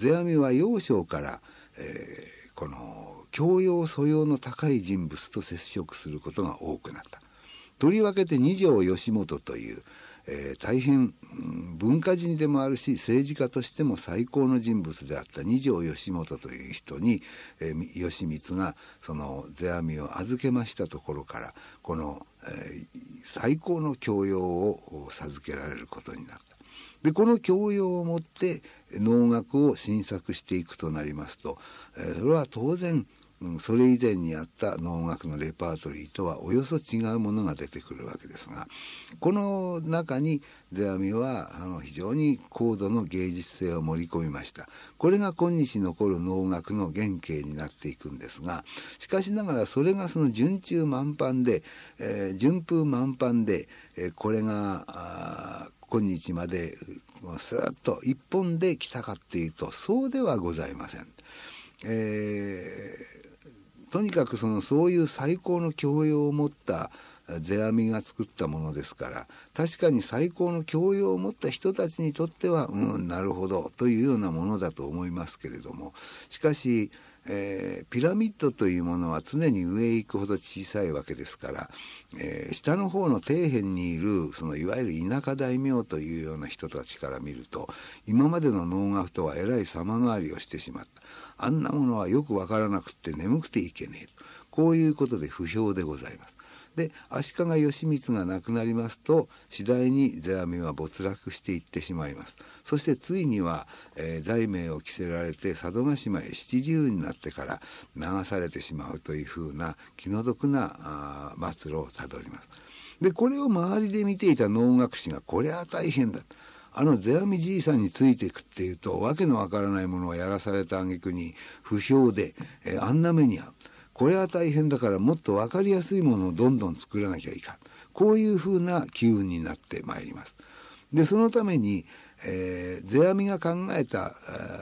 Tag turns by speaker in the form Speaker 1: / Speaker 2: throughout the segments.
Speaker 1: 世阿弥は幼少から、えー、この教養素養の高い人物と接触することが多くなった。とりわけて二条義元という、えー、大変、文化人でもあるし政治家としても最高の人物であった二条義元という人に、えー、義満がその世阿弥を預けましたところからこの、えー、最高の教養を授けられることになった。でこの教養をもって能楽を新作していくとなりますと、えー、それは当然それ以前にあった能楽のレパートリーとはおよそ違うものが出てくるわけですがこの中に世阿弥はあの非常に高度の芸術性を盛り込みましたこれが今日残る能楽の原型になっていくんですがしかしながらそれがその順中満帆で、えー、順風満帆で、えー、これが今日までスッと一本で来たかっていうとそうではございません。えー、とにかくそのそういう最高の教養を持った世阿弥が作ったものですから確かに最高の教養を持った人たちにとってはうんなるほどというようなものだと思いますけれどもしかしえー、ピラミッドというものは常に上へ行くほど小さいわけですから、えー、下の方の底辺にいるそのいわゆる田舎大名というような人たちから見ると今までの能楽とはえらい様変わりをしてしまったあんなものはよくわからなくって眠くていけねえこういうことで不評でございます。で足利義満が亡くなりますと次第に世阿弥は没落していってしまいますそしてついには、えー、名を着せられて佐渡島へ七十になってから流されてしまうというふうな気の毒なあ末路をたどりますでこれを周りで見ていた能楽師がこれは大変だあの世阿弥じいさんについていくっていうと訳のわからないものをやらされた挙句に不評で、えー、あんな目に遭うこれは大変だからもっと分かりやすいものをどんどん作らなきゃいかんこういうふうな機運になってまいります。でそのために、えー、世阿弥が考えた、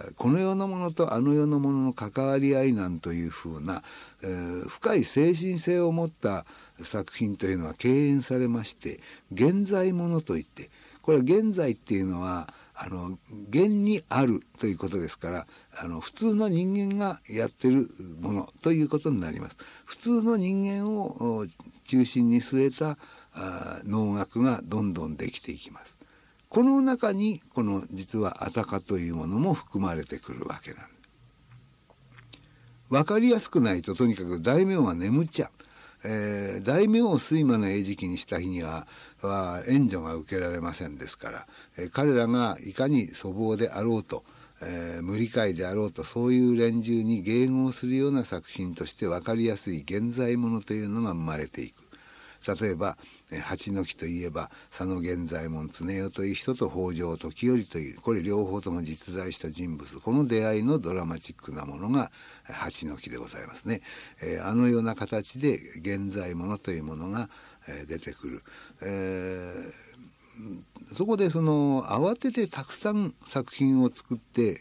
Speaker 1: えー、この世のものとあの世のものの関わり合いなんというふうな、えー、深い精神性を持った作品というのは敬遠されまして現在ものといってこれは現在っていうのはあの現にあるということですからあの普通の人間がやってるものということになります。普通の人間を中心に据えたあ能楽がどんどんできていきます。この中にこの実はアタカというものも含まれてくるわけなんです。分かりやすくないととにかく大名は眠っちゃう。えー、大名を睡魔の餌食にした日にはは援助が受けられませんですから、えー、彼らがいかに粗暴であろうとえー、無理解であろうとそういう連中に迎合するような作品として分かりやすい現在ものというのが生まれていく。例えば八の木といえば佐野源左衛門常世という人と北条時頼というこれ両方とも実在した人物この出会いのドラマチックなものが八の木でございますね、えー、あのような形で現在ものというものが、えー、出てくる、えー、そこでその慌ててたくさん作品を作って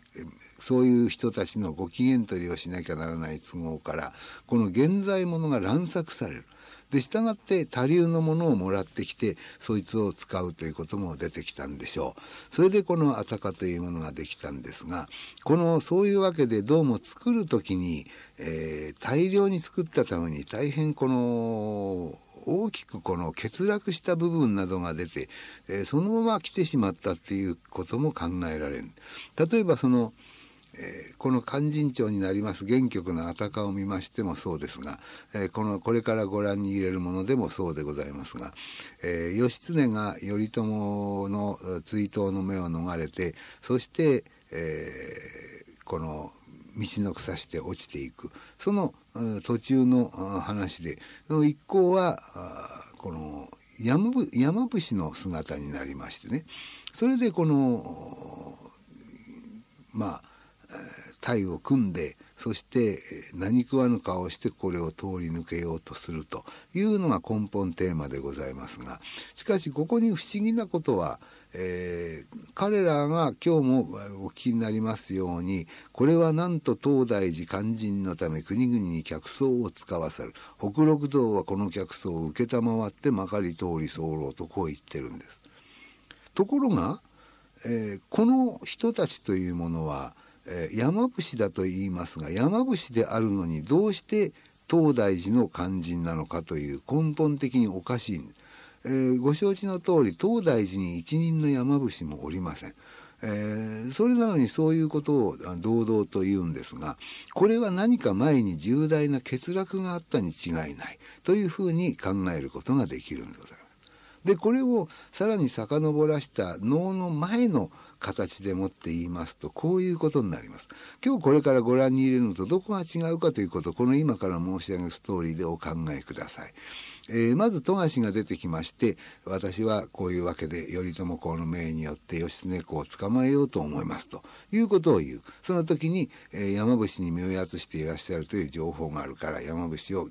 Speaker 1: そういう人たちのご機嫌取りをしなきゃならない都合からこの現在ものが乱作される。で従って他流のものをもらってきてそいつを使うということも出てきたんでしょうそれでこのあたか」というものができたんですがこのそういうわけでどうも作る時に、えー、大量に作ったために大変この大きくこの欠落した部分などが出て、えー、そのまま来てしまったっていうことも考えられる。例えばその、えー、この勧進帳になります原曲の「あたか」を見ましてもそうですが、えー、このこれからご覧に入れるものでもそうでございますが、えー、義経が頼朝の追悼の目を逃れてそして、えー、この道の草して落ちていくその途中の話で一行はこの山山伏の姿になりましてねそれでこのまあ隊を組んでそして何食わぬ顔をしてこれを通り抜けようとするというのが根本テーマでございますがしかしここに不思議なことはえー、彼らが今日もお聞きになりますようにこれはなんと東大寺肝心のため国々に客層を使わせる北六道はこの客層を承ってまかり通り候とこう言ってるんです。ところが、えー、この人たちというものは、えー、山伏だと言いますが山伏であるのにどうして東大寺の肝心なのかという根本的におかしいんです。えー、ご承知の通り東大寺に一人の山伏もおりません。えー、それなのにそういうことを堂々と言うんですがこれは何か前に重大な欠落があったに違いないというふうに考えることができるんでございます。でこれをさらに遡らした能の前の形でもって言いますとこういうことになります。今日これからご覧に入れるのとどこが違うかということこの今から申し上げるストーリーでお考えください。えー、まず富樫が出てきまして私はこういうわけで頼朝公の命によって義経公を捕まえようと思いますということを言うその時に、えー、山伏に身をやつしていらっしゃるという情報があるから山伏を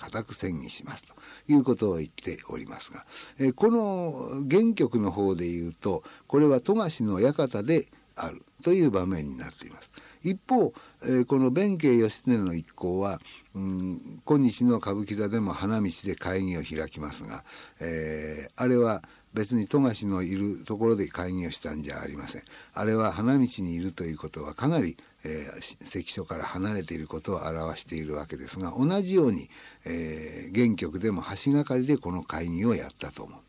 Speaker 1: 固く宣言しますということを言っておりますが、えー、この原曲の方で言うとこれは富樫の館であるという場面になっています。一方、えー、この弁慶義経の一行は、うん、今日の歌舞伎座でも花道で会議を開きますが、えー、あれは別に富樫のいるところで会議をしたんじゃありません。あれは花道にいるということはかなり、えー、関所から離れていることを表しているわけですが同じように、えー、原曲でも橋がかりでこの会議をやったと思う。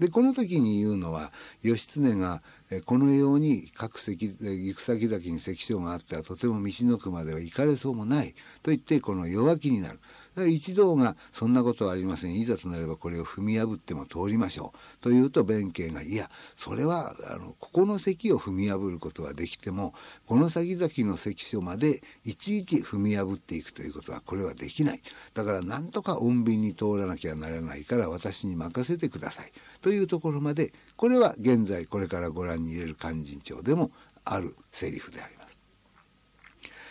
Speaker 1: でこの時に言うのは義経がこのように各石行く先々に関所があってはとても道のくまでは行かれそうもないと言ってこの弱気になる一同がそんなことはありませんいざとなればこれを踏み破っても通りましょうというと弁慶がいやそれはあのここの席を踏み破ることはできてもこの先々の関所までいちいち踏み破っていくということはこれはできないだからなんとか穏便に通らなきゃならないから私に任せてくださいというところまでこれは現在これからご覧に入れる勧進帳でもあるセリフであります。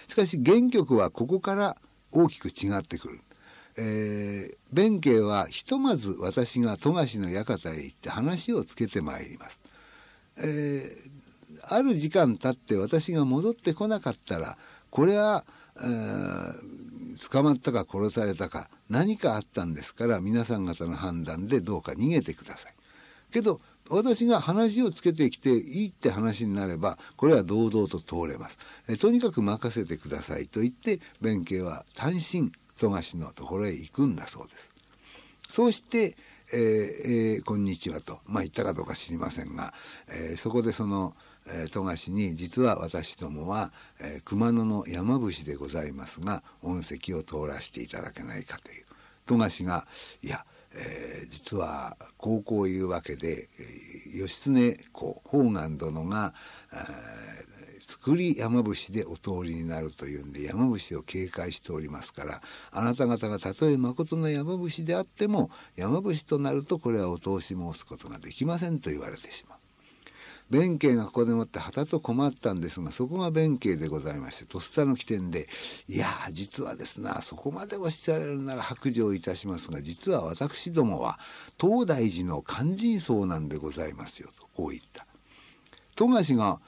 Speaker 1: しかし原曲はここから大きく違ってくる。えー、弁慶はひとまず私が富樫の館へ行って話をつけてまいります。えー、ある時間経って私が戻ってこなかったらこれは、えー、捕まったか殺されたか何かあったんですから皆さん方の判断でどうか逃げてください。けど私が話をつけてきていいって話になればこれは堂々と通れます。えとにかく任せてくださいと言って弁慶は単身富樫のところへ行くんだそうです。そうして、えーえー、こんにちはと、まあ、言ったかどうか知りませんが、えー、そこでその、えー、富樫に実は私どもは、えー、熊野の山伏でございますが恩石を通らせていただけないかという富樫が「いや、えー、実は高校いうわけで、えー、義経公宝願殿が、えー作り山伏でお通りになるというんで山伏を警戒しておりますからあなた方がたとえ誠の山伏であっても山伏となるとこれはお通し申すことができませんと言われてしまう。弁慶がここでもって旗と困ったんですがそこが弁慶でございましてとっさの起点で「いや実はですなそこまでおっしゃられるなら白状いたしますが実は私どもは東大寺の勧進僧なんでございますよ」とこう言った。富樫が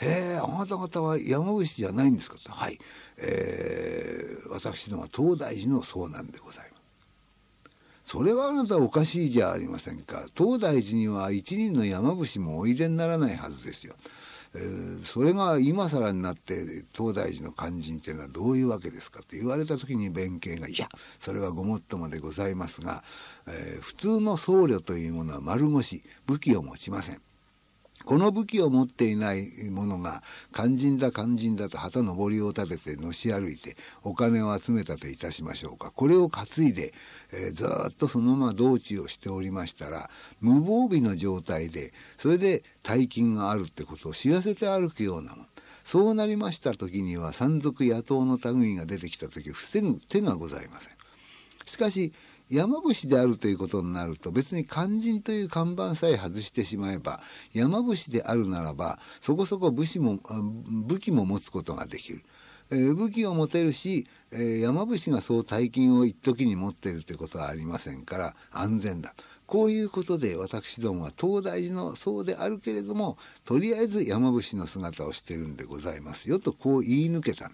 Speaker 1: へえあなた方は山伏じゃないんですか」と「はい、えー、私どもは東大寺の僧なんでございます」それはあなたおかしいじゃありませんか東大寺には一人の山伏もおいでにならないはずですよ。えー、それが今更になって東大寺の肝心というのはどういうわけですかって言われた時に弁慶が「いやそれはごもっともでございますが、えー、普通の僧侶というものは丸腰武器を持ちません。この武器を持っていない者が肝心だ肝心だと旗のぼりを立ててのし歩いてお金を集めたといたしましょうかこれを担いで、えー、ずっとそのまま道中をしておりましたら無防備の状態でそれで大金があるってことを知らせて歩くようなものそうなりました時には山賊野党の類が出てきた時防ぐ手がございません。しかし山伏であるということになると別に肝心という看板さえ外してしまえば山伏であるならばそこそこ武士も武器も持つことができる。えー、武器を持てるし、えー、山伏がそう大金を一時に持っているということはありませんから安全だ。こういうことで私どもは東大寺の僧であるけれどもとりあえず山伏の姿をしてるんでございますよとこう言い抜けたん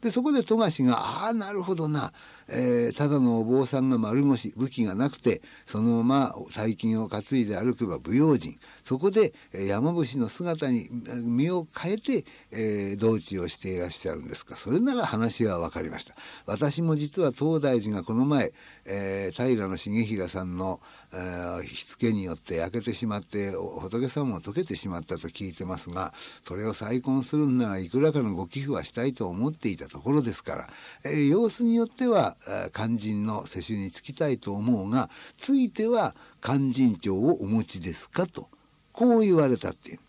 Speaker 1: でそこで富樫が「ああなるほどな、えー、ただのお坊さんが丸腰武器がなくてそのまま大金を担いで歩けば不用心そこで山伏の姿に身を変えて、えー、道中をしていらっしゃるんですかそれなら話は分かりました。私も実は東大寺がこの前、えー、平重衡さんの「えー、火付けによって焼けてしまって仏様も溶けてしまったと聞いてますがそれを再婚するんならいくらかのご寄付はしたいと思っていたところですから、えー、様子によっては、えー、肝心の世襲に就きたいと思うがついては肝心帳をお持ちですかとこう言われたっていう。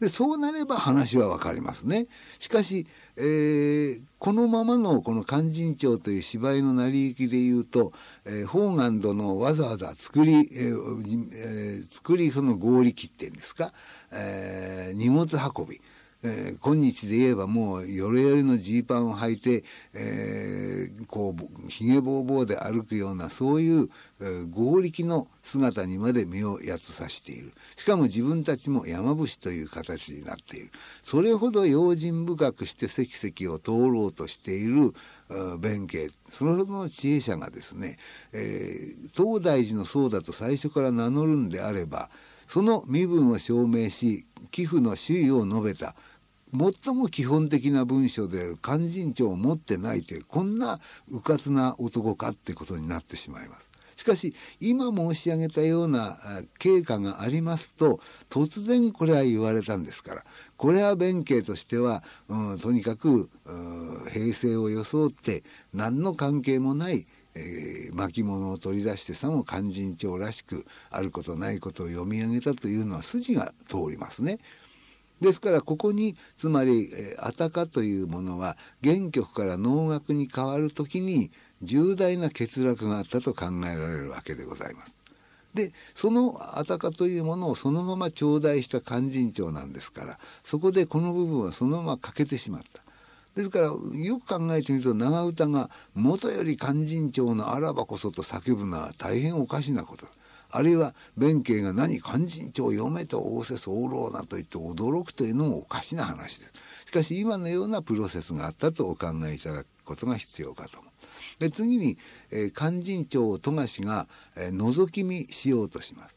Speaker 1: でそうなれば話は分かりますね。しかしえー、このままのこの「勧進帳」という芝居の成り行きでいうと、えー、フォガンドのわざわざ作り、えーえー、作りその合力っていうんですか、えー、荷物運びえー、今日で言えばもうよろよろのジーパンを履いて、えー、こうひげぼうぼうで歩くようなそういう、えー、合力の姿にまで身をやつさしているしかも自分たちも山伏という形になっているそれほど用心深くして石石を通ろうとしている弁慶そのほどの知恵者がですね、えー、東大寺の僧だと最初から名乗るんであればその身分を証明し寄付の主意を述べた最も基本的な文章である勧進帳を持ってないというこんな迂闊な男かってことになってしまいます。しかし今申し上げたような経過がありますと突然これは言われたんですからこれは弁慶としては、うん、とにかく、うん、平成を装って何の関係もない、えー、巻物を取り出してさも勧進帳らしくあることないことを読み上げたというのは筋が通りますね。ですからここにつまり「あたか」というものは原曲から能楽に変わる時に重大な欠落があったと考えられるわけでございます。でそのあたかというものをそのまま頂戴した勧進帳なんですからそこでこの部分はそのまま欠けてしまった。ですからよく考えてみると長唄が元より勧進帳のあらばこそと叫ぶのは大変おかしなことだ。あるいは弁慶が何勧進帳を読めと仰せ候ろうなと言って驚くというのもおかしな話です。しかし今のようなプロセスがあったとお考えいただくことが必要かと思う。で次に、えー、勧進帳を富樫が、えー、覗き見しようとします。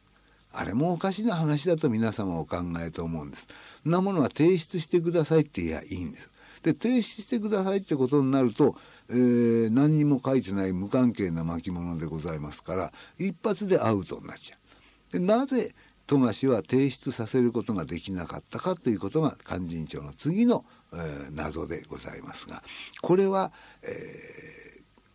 Speaker 1: あれもおかしな話だと皆様お考えと思うんです。なものは提出してくださいって言えばいいんです。で停止してくださいってことになると、えー、何にも書いてない無関係な巻物でございますから一発でアウトになっちゃう。でなぜ富樫は提出させることができなかったかということが勧進帳の次の、えー、謎でございますがこれは、えー、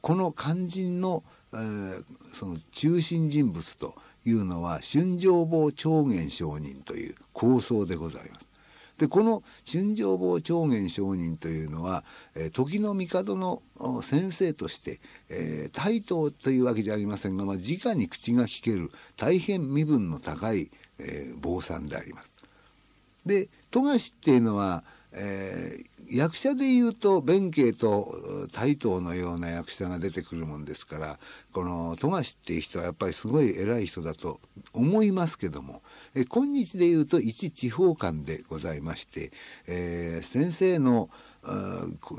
Speaker 1: この勧進の、えー、その中心人物というのは春情坊長元上人という構想でございます。でこの春城坊長元上人というのは、えー、時の帝の先生として、えー、大統というわけじゃありませんが、まあ、直に口が聞ける大変身分の高い、えー、坊さんであります。で富樫っていうのはえー、役者でいうと弁慶と泰東のような役者が出てくるもんですからこの富樫っていう人はやっぱりすごい偉い人だと思いますけども、えー、今日でいうと一地方官でございまして、えー、先生の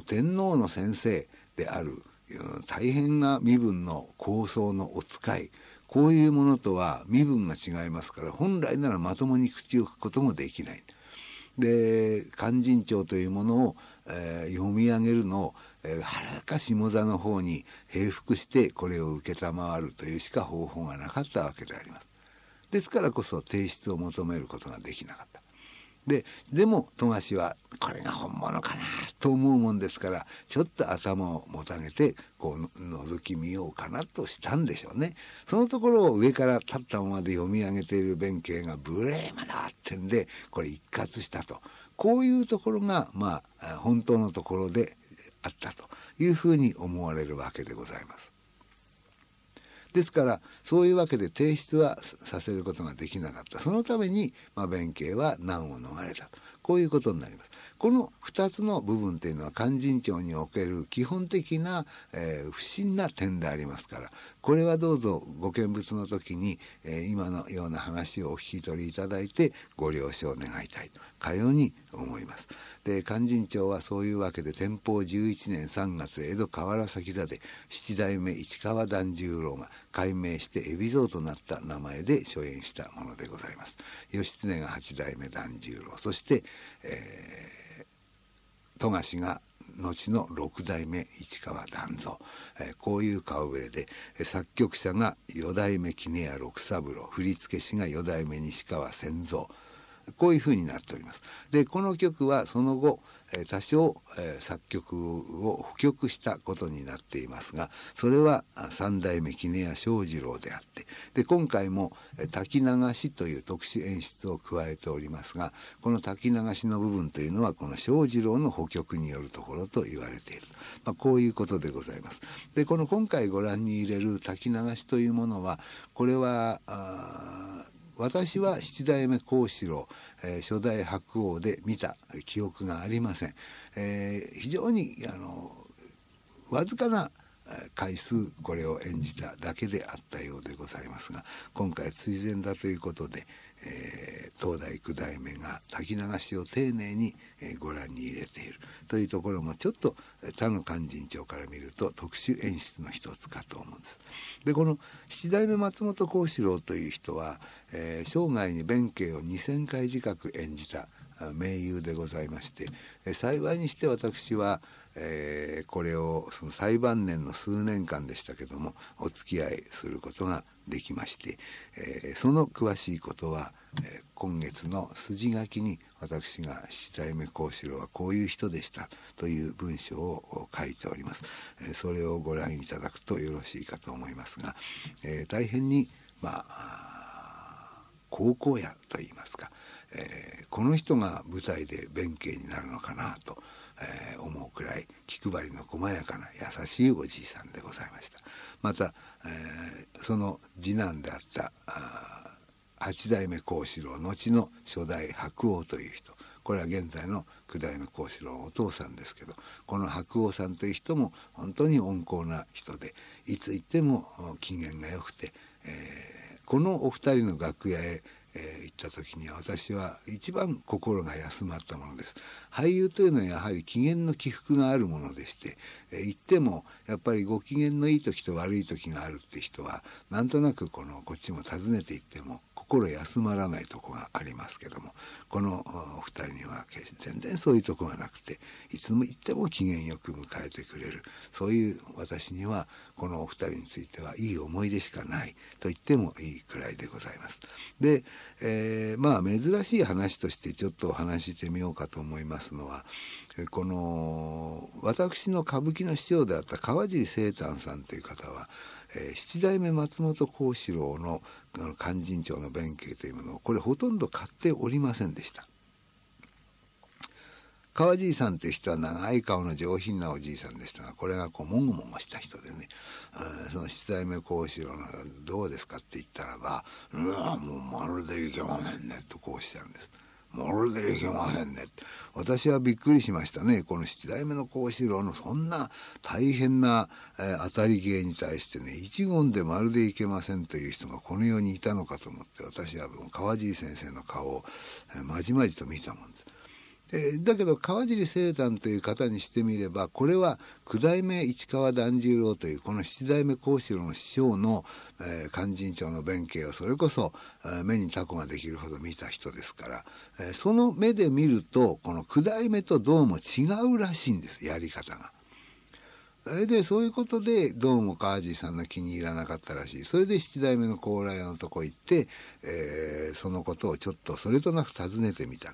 Speaker 1: 天皇の先生である大変な身分の高想のお使いこういうものとは身分が違いますから本来ならまともに口を聞くこともできない。で勧進帳というものを、えー、読み上げるのを、えー、はらか下座の方に平服してこれを承るというしか方法がなかったわけであります。ですからこそ提出を求めることができなかった。ででも富樫はこれが本物かなと思うもんですからちょっと頭をもたげてこう覗き見ようかなとしたんでしょうね。そのところを上から立ったままで読み上げている弁慶が「ブレーマだ!」ってんでこれ一括したとこういうところがまあ本当のところであったというふうに思われるわけでございます。ですからそういうわけで提出はさせることができなかったそのために、まあ、弁慶は難を逃れたこういうことになります。この2つの部分というのは勧進帳における基本的な、えー、不審な点でありますからこれはどうぞご見物の時に、えー、今のような話をお聞き取りいただいてご了承願いたいとかように思います。で勧進帳はそういうわけで天保11年3月江戸河原崎座で七代目市川團十郎が改名して海老蔵となった名前で初演したものでございます。義経が八代目團十郎そして、えー、富樫が後の六代目市川團蔵、えー、こういう顔ぶれで、作曲者が四代目杵屋六三郎振付師が四代目西川千蔵こういうふうになっております。でこの曲はその後多少作曲を補曲したことになっていますがそれは三代目杵屋庄次郎であってで今回も「滝流し」という特殊演出を加えておりますがこの滝流しの部分というのはこの庄次郎の補曲によるところと言われている、まあ、こういうことでございます。でこの今回ご覧に入れる滝流しというものはこれは私は七代目幸四郎、えー、初代白鸚で見た記憶がありません、えー、非常にあのわずかな回数これを演じただけであったようでございますが今回追善だということで、えー、東大九代目が滝流しを丁寧に、えー、ご覧に入れているというところもちょっと他の勧進帳から見ると特殊演出の一つかと思うんです。でこの七代目松本幸四郎という人は、えー、生涯に弁慶を2,000回近く演じた名優でございまして、えー、幸いにして私はえー、これをその最晩年の数年間でしたけどもお付き合いすることができまして、えー、その詳しいことは、えー、今月の筋書きに私が七代目幸四郎はこういう人でしたという文章を書いております、えー、それをご覧いただくとよろしいかと思いますが、え大変にまあ高校やといいますか、えこの人が舞台で弁慶になるのかなと、え思うくらい気配りの細やかな優しいおじいさんでございました。また、えー、その次男であった八代目幸四郎後の初代白鸚という人これは現在の九代目幸四郎のお父さんですけどこの白鸚さんという人も本当に温厚な人でいつ行っても機嫌が良くて、えー、このお二人の楽屋へ、えー、行った時には私は一番心が休まったものです。俳優というのはやはり機嫌の起伏があるものでして、えー、言ってもやっぱりご機嫌のいい時と悪い時があるって人はなんとなくこのこっちも訪ねていっても心休まらないとこがありますけどもこのお二人には全然そういうとこがなくていつも行っても機嫌よく迎えてくれるそういう私にはこのお二人についてはいい思い出しかないと言ってもいいくらいでございます。で、えー、まあ珍しい話としてちょっとお話してみようかと思いますのはこの私の歌舞伎の師匠であった川尻清丹さんという方は、えー、七代目松本幸四郎の「あの勧進帳の弁慶」というものをこれほとんど買っておりませんでした。川じいさんって人は長い顔の上品なおじいさんでしたがこれがこうもぐもぐした人でねその七代目幸四郎の「どうですか?」って言ったらば「うわもうまるでいけませんね」とこうおっしゃるんです。まるでいけませんね私はびっくりしましたねこの七代目の幸四郎のそんな大変な、えー、当たり芸に対してね一言でまるでいけませんという人がこの世にいたのかと思って私は川尻先生の顔を、えー、まじまじと見たもんです。えー、だけど川尻清丹という方にしてみればこれは九代目市川團十郎というこの七代目幸四郎の師匠の、えー、勧進帳の弁慶をそれこそ、えー、目にタコができるほど見た人ですから、えー、その目で見るとこの九代目とどうも違うらしいんですやり方が。でそういうことでどうも川尻さんの気に入らなかったらしいそれで七代目の高麗屋のとこ行って、えー、そのことをちょっとそれとなく尋ねてみた。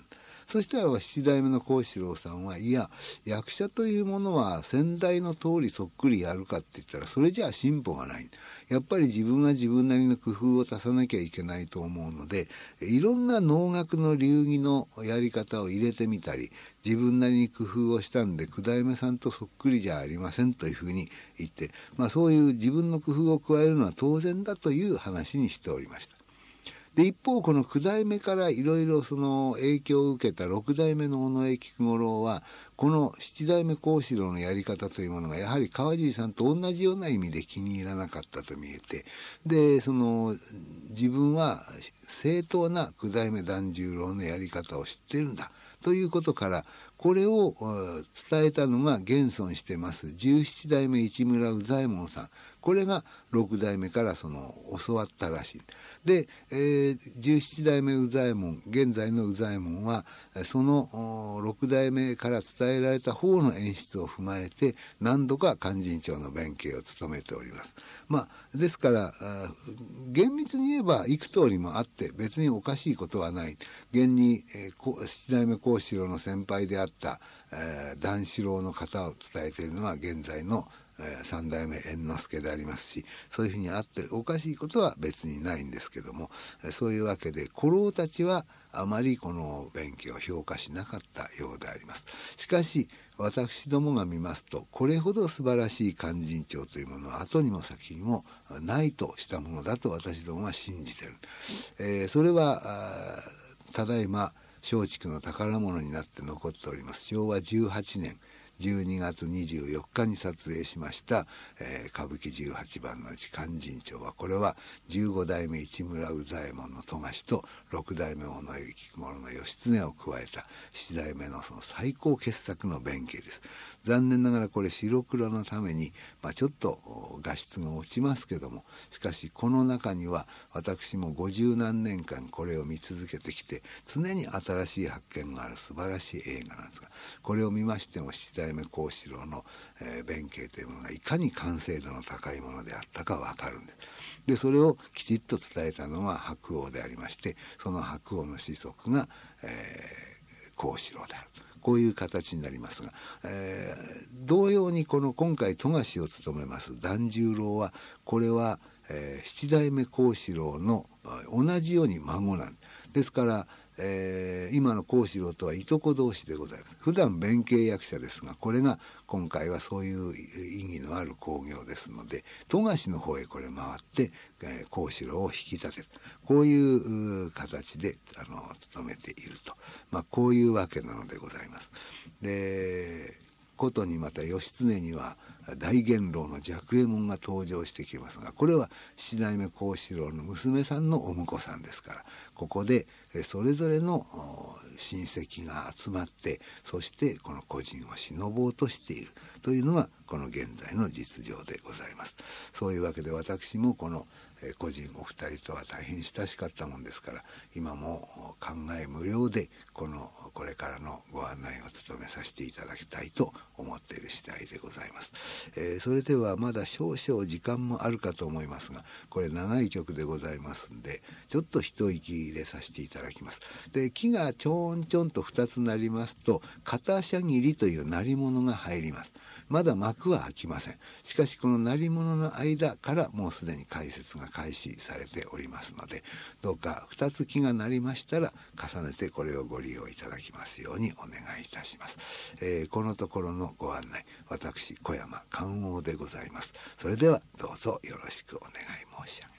Speaker 1: そしたら七代目の幸四郎さんはいや役者というものは先代の通りそっくりやるかって言ったらそれじゃあ進歩がないやっぱり自分は自分なりの工夫を足さなきゃいけないと思うのでいろんな能楽の流儀のやり方を入れてみたり自分なりに工夫をしたんで九代目さんとそっくりじゃありませんというふうに言って、まあ、そういう自分の工夫を加えるのは当然だという話にしておりました。で一方この九代目からいろいろその影響を受けた六代目の尾上菊五郎はこの七代目幸四郎のやり方というものがやはり川尻さんと同じような意味で気に入らなかったと見えてでその自分は正当な九代目團十郎のやり方を知ってるんだということからこれを伝えたのが現存してます十七代目市村右左衛門さんこれが六代目からその教わったらしい。で、えー、十七代目右左衛門現在の右左衛門はその六代目から伝えられた方の演出を踏まえて何度か勧進帳の弁慶を務めております。まあ、ですから厳密に言えば幾通りもあって別におかしいことはない。現に、えー、七代目幸四郎の先輩であっったえー、段四郎の方を伝えているのは現在の、えー、三代目猿之助でありますしそういうふうにあっておかしいことは別にないんですけどもそういうわけで古老たちはあまりこの弁慶を評価しなかったようであります。しかし私どもが見ますとこれほど素晴らしい勧進帳というものは後にも先にもないとしたものだと私どもは信じてる。えー、それはただいま松竹の宝物になって残っております昭和18年12月24日に撮影しました「えー、歌舞伎18番のうち勧進帳は」これは15代目市村宇左衛門の富樫と6代目尾上菊五の義経を加えた七代目のその最高傑作の弁慶です。残念ながらこれ白黒のために、まあ、ちょっと画質が落ちますけどもしかしこの中には私も五十何年間これを見続けてきて常に新しい発見がある素晴らしい映画なんですがこれを見ましても七代目幸四郎の、えー、弁慶というものがいかに完成度の高いものであったかわかるんです。でそれをきちっと伝えたのが白鸚でありましてその白鸚の子息が、えー、幸四郎である。こういう形になりますが、えー、同様にこの今回富樫を務めます團十郎はこれは、えー、七代目幸四郎の同じように孫なんですからえー、今の幸四郎とはいとこ同士でございます普段弁慶役者ですがこれが今回はそういう意義のある興行ですので富樫の方へこれ回って、えー、幸四郎を引き立てるこういう形であの務めていると、まあ、こういうわけなのでございます。でことにまた義経には大元老の若右衛門が登場してきますがこれは七代目幸四郎の娘さんのお婿さんですからここで、それぞれの親戚が集まってそしてこの個人を忍ぼうとしているというのがこの現在の実情でございます。そういうわけで私もこの個人お二人とは大変親しかったもんですから今も考え無料でこのこれからのご案内を務めさせていただきたいと思っている次第でえー、それではまだ少々時間もあるかと思いますがこれ長い曲でございますんでちょっと一息入れさせていただきます。で木がちょんちょんと2つなりますと片しゃりという鳴り物が入ります。まだ幕は開きません。しかしこの鳴り物の間からもうすでに解説が開始されておりますのでどうか2つ木が鳴りましたら重ねてこれをご利用いただきますようにお願いいたします。えー、このところのご案内私小山でございますそれではどうぞよろしくお願い申し上げます